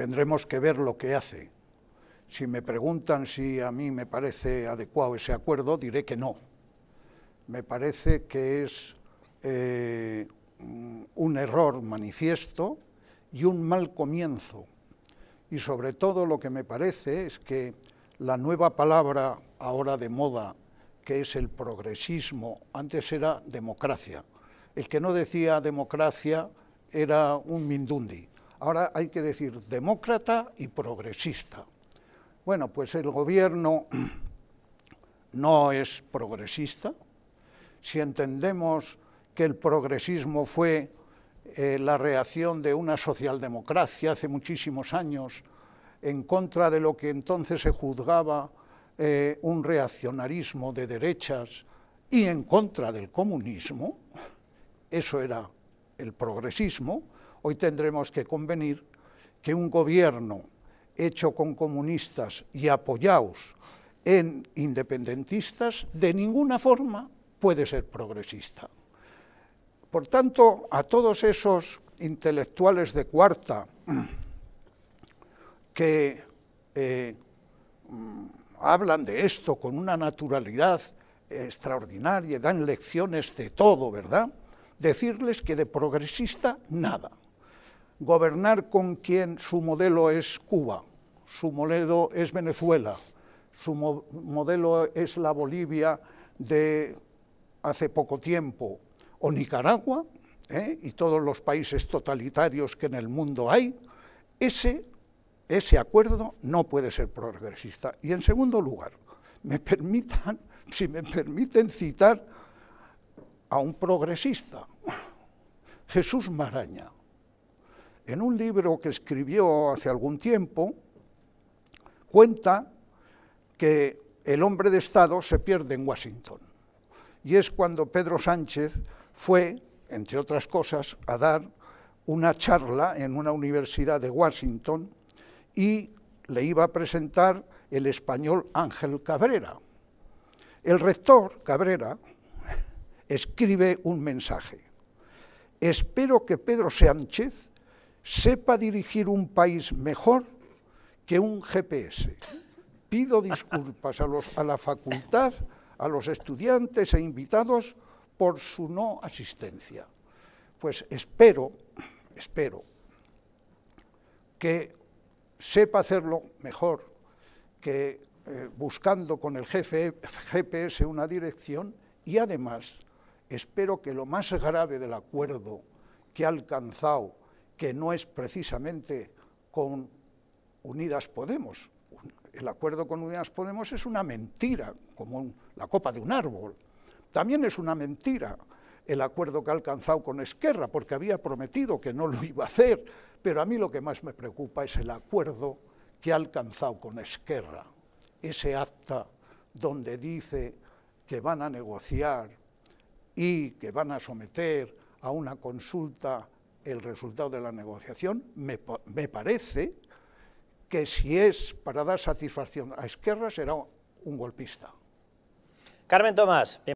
Tendremos que ver lo que hace. Si me preguntan si a mí me parece adecuado ese acuerdo, diré que no. Me parece que es eh, un error manifiesto y un mal comienzo. Y sobre todo lo que me parece es que la nueva palabra ahora de moda, que es el progresismo, antes era democracia. El que no decía democracia era un mindundi. Ahora hay que decir demócrata y progresista. Bueno, pues el gobierno no es progresista. Si entendemos que el progresismo fue eh, la reacción de una socialdemocracia hace muchísimos años en contra de lo que entonces se juzgaba eh, un reaccionarismo de derechas y en contra del comunismo, eso era el progresismo, Hoy tendremos que convenir que un gobierno hecho con comunistas y apoyados en independentistas de ninguna forma puede ser progresista. Por tanto, a todos esos intelectuales de cuarta que eh, mm, hablan de esto con una naturalidad extraordinaria, dan lecciones de todo, ¿verdad? Decirles que de progresista nada gobernar con quien su modelo es Cuba, su modelo es Venezuela, su modelo es la Bolivia de hace poco tiempo, o Nicaragua, ¿eh? y todos los países totalitarios que en el mundo hay, ese, ese acuerdo no puede ser progresista. Y en segundo lugar, me permitan, si me permiten citar a un progresista, Jesús Maraña en un libro que escribió hace algún tiempo, cuenta que el hombre de Estado se pierde en Washington. Y es cuando Pedro Sánchez fue, entre otras cosas, a dar una charla en una universidad de Washington y le iba a presentar el español Ángel Cabrera. El rector Cabrera escribe un mensaje. Espero que Pedro Sánchez sepa dirigir un país mejor que un GPS. Pido disculpas a, la facultad, a los estudiantes e invitados por su no asistencia. Pues espero, espero que sepa hacerlo mejor, que eh, buscando con el GPS una dirección y además espero que lo más grave del acuerdo que ha alcanzado que no es precisamente con Unidas Podemos. El acuerdo con Unidas Podemos es una mentira, como la copa de un árbol. También es una mentira el acuerdo que ha alcanzado con Esquerra, porque había prometido que no lo iba a hacer, pero a mí lo que más me preocupa es el acuerdo que ha alcanzado con Esquerra, ese acta donde dice que van a negociar y que van a someter a una consulta el resultado de la negociación, me, me parece que si es para dar satisfacción a izquierda será un golpista. Carmen Tomás.